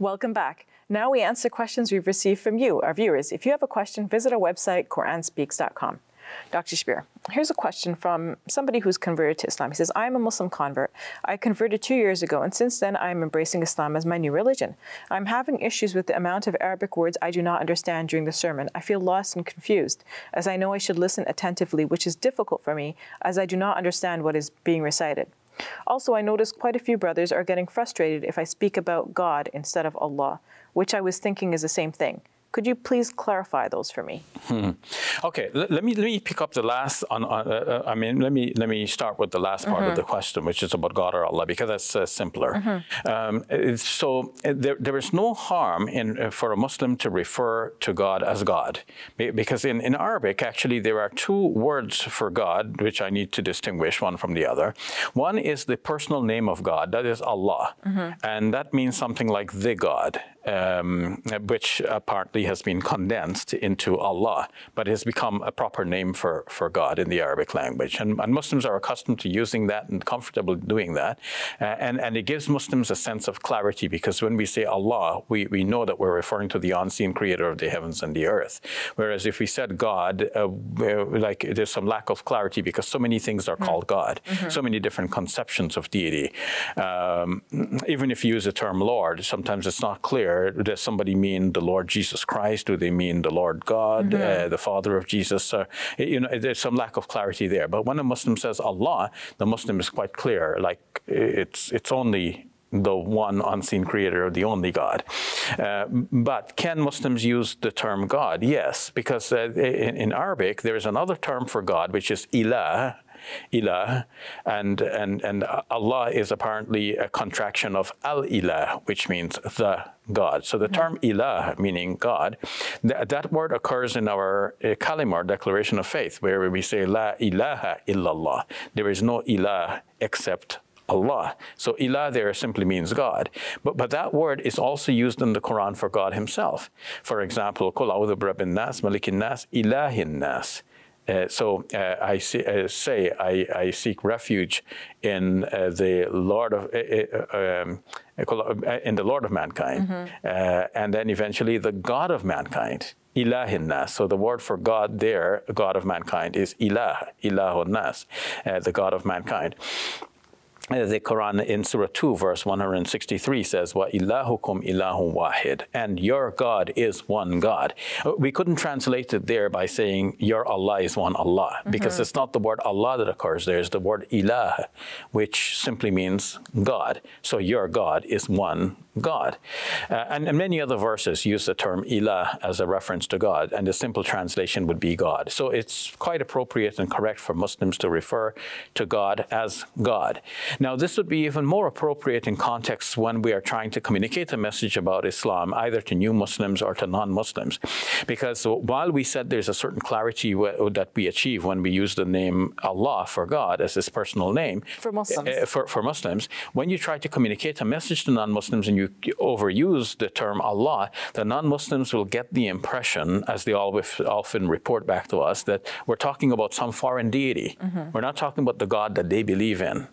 Welcome back. Now we answer questions we've received from you, our viewers. If you have a question, visit our website, QuranSpeaks.com. Dr. Spear, here's a question from somebody who's converted to Islam. He says, I am a Muslim convert. I converted two years ago, and since then I am embracing Islam as my new religion. I'm having issues with the amount of Arabic words I do not understand during the sermon. I feel lost and confused, as I know I should listen attentively, which is difficult for me, as I do not understand what is being recited. Also, I notice quite a few brothers are getting frustrated if I speak about God instead of Allah, which I was thinking is the same thing. Could you please clarify those for me? Hmm. Okay, let, let me let me pick up the last. On, on uh, uh, I mean, let me let me start with the last part mm -hmm. of the mm-hmm. question, which is about God or Allah, because that's uh, simpler. Mm -hmm. um, uh, so uh, there, there is no harm in for a Muslim to refer to God as God, because in in Arabic actually there are two words for God which I need to distinguish one from the other. One is the personal name of God, that is Allah, mm -hmm. and that means something like the God um, which partly has been condensed into Allah, but has become a proper name for, for God in the Arabic language. And, and Muslims are accustomed to using that and comfortable doing that. Uh, and, and it gives Muslims a sense of clarity because when we say Allah, we, we know that we're referring to the unseen creator of the heavens and the earth. Whereas if we said God, uh, like there's some lack of clarity because so many things are mm -hmm. called God, mm -hmm. so many different conceptions of deity. Um, even if you use the term Lord, sometimes it's not clear does somebody mean the Lord Jesus Christ? Do they mean the Lord God, mm -hmm. uh, the Father of Jesus? Uh, you know, there's some lack of clarity there. But when a Muslim says Allah, the Muslim is quite clear. Like it's it's only the one unseen creator, the only God. Uh, but can Muslims use the term God? Yes, because uh, in, in, Arabic there is another term for God, which is ilah, ilah, and, and, and Allah is apparently a contraction of al-ilah, which means the God. So the term ilah, meaning God, th that word occurs in our uh, eh, kalimar, declaration of faith, where we say la ilaha illallah. There is no ilah except Allah. So ilah there simply means God. But, but that word is also used in the Quran for God himself. For example, kul a'udhu nas malikin nas ilahin nas. Uh, so uh, I see, uh, say I, I, seek refuge in the Lord of um, in the Lord of mankind, mm -hmm. and then eventually the God of mankind. Ilahin nas. So the word for God there, God of mankind, is Ilah, Ilahun nas, the God of mankind the Quran in Surah 2, verse 163 says, "Wa ilahukum ilahum wahid," and your God is one God. We couldn't translate it there by saying your Allah is one Allah mm -hmm. because it's not the word Allah that occurs there; it's the word ilah, which simply means God. So your God is one God. Uh, and, and, many other verses use the term ilah as a reference to God, and the simple translation would be God. So it's quite appropriate and correct for Muslims to refer to God as God. Now, this would be even more appropriate in contexts when we are trying to communicate a message about Islam, either to new Muslims or to non Muslims. Because while we said there's a certain clarity that we achieve when we use the name Allah for God as his personal name, for Muslims, uh, for, for Muslims when you try to communicate a message to non Muslims and you overuse the term Allah, the non-Muslims will get the impression, as they always often report back to us, that we're talking about some foreign deity. Mm -hmm. We're not talking about the God that they believe in.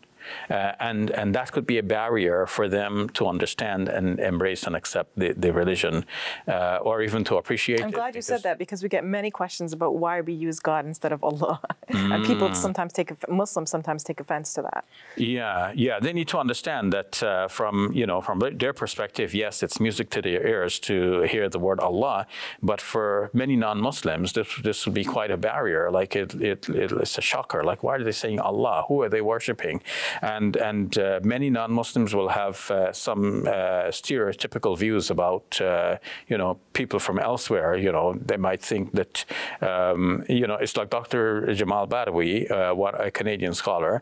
Uh, and, and that could be a barrier for them to understand and embrace and accept the, the religion uh, or even to appreciate I'm glad you said that because we get many questions about why we use God instead of Allah. Mm. and people mm. sometimes take, Muslims sometimes take offense to that. Yeah, yeah. They need to understand that uh, from, you know, from their perspective, yes, it's music to their ears to hear the word Allah. But for many non-Muslims, this, this would be quite a barrier. Like it, it, it, it's a shocker. Like, why are they saying Allah? Who are they worshiping? and and uh, many non-Muslims will have uh, some uh, stereotypical views about uh, you know people from elsewhere. You know, they might think that um, you know it's like Dr. Jamal Badawi, uh, a Canadian scholar,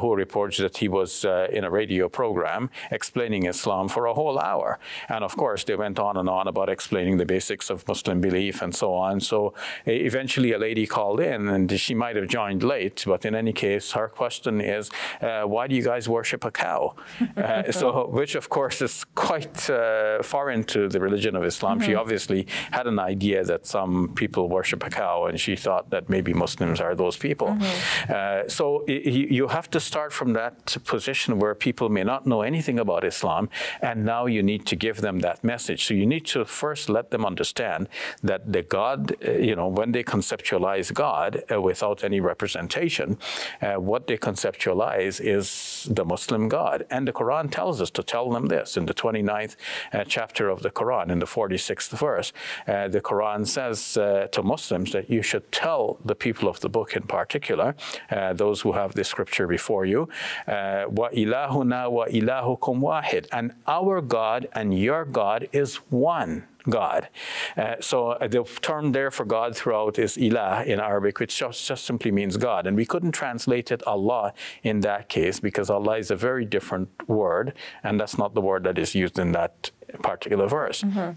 who reports that he was in a radio program explaining Islam for a whole hour, and of course they went on and on about explaining the basics of Muslim belief and so on. So eventually, a lady called in, and she might have joined late, but in any case, her question is. Uh, uh, why do you guys worship a cow? Uh, so, which of course is quite uh, foreign to the religion of Islam. Mm -hmm. She mm-hmm. obviously had an idea that some people worship a cow, and she thought that maybe Muslims are those people. Mm -hmm. so, you have to start from that position where people may not know anything about Islam, and now you need to give them that message. So, you need to first let them understand that the God, you know, when they conceptualize God uh, without any representation, uh, what they conceptualize is the Muslim God. And the Quran tells us to tell them this in the 29th uh, chapter of the Quran, in the 46th verse. Uh, the Quran says uh, to Muslims that you should tell the people of the book in particular, uh, those who have the scripture before you, uh, وَإِلَهُنَا وَإِلَهُكُمْ وَاحِدٌ And our God and your God is one. God. Uh, so uh, the term there for God throughout is ilah in Arabic, which just, just simply means God. And we couldn't translate it Allah in that case because Allah is a very different word, and that's not the word that is used in that particular verse. Mm -hmm.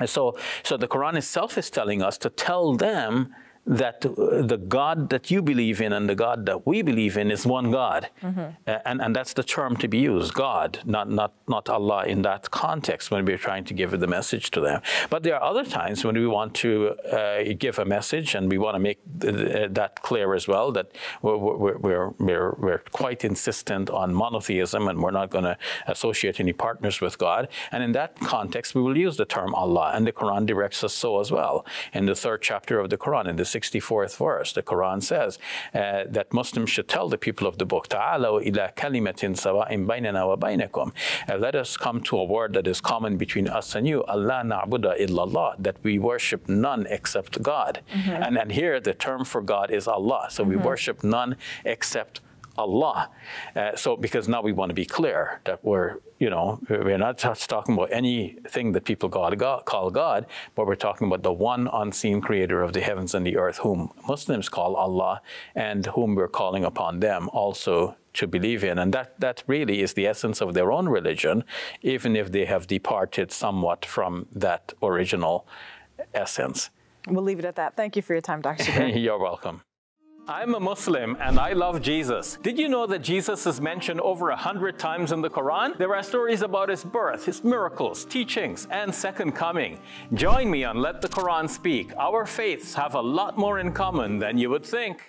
And so, so the Quran itself is telling us to tell them that uh, the God that you believe in and the God that we believe in is one God. Mm -hmm. And, and that's the term to be used, God, not, not, not Allah in that context when we're trying to give the message to them. But there are other times when we want to uh, give a message and we want to make th th uh, that clear as well that we're, we're, we're, we're quite insistent on monotheism and we're not going to associate any partners with God. And in that context, we will use the term Allah. And the Quran directs us so as well in the third chapter of the Quran, in the 64th verse, the Quran says uh, that Muslims should tell the people of the book, Ta'ala ila kalimatin sawa'in bainana wa uh, Let us come to a word that is common between us and you, Allah na'buda illallah, that we worship none except God. Mm -hmm. And, and here the term for God is Allah. So mm -hmm. we mm-hmm. worship none except Allah. Uh, so, because now we want to be clear that we're, you know, we're not just talking about anything that people God, call God, but we're talking about the one unseen creator of the heavens and the earth, whom Muslims call Allah and whom we're calling upon them also to believe in. And that, that really is the essence of their own religion, even if they have departed somewhat from that original essence. We'll leave it at that. Thank you for your time, Dr. You're welcome. I'm a Muslim and I love Jesus. Did you know that Jesus is mentioned over a hundred times in the Quran? There are stories about his birth, his miracles, teachings, and second coming. Join me on Let the Quran Speak. Our faiths have a lot more in common than you would think.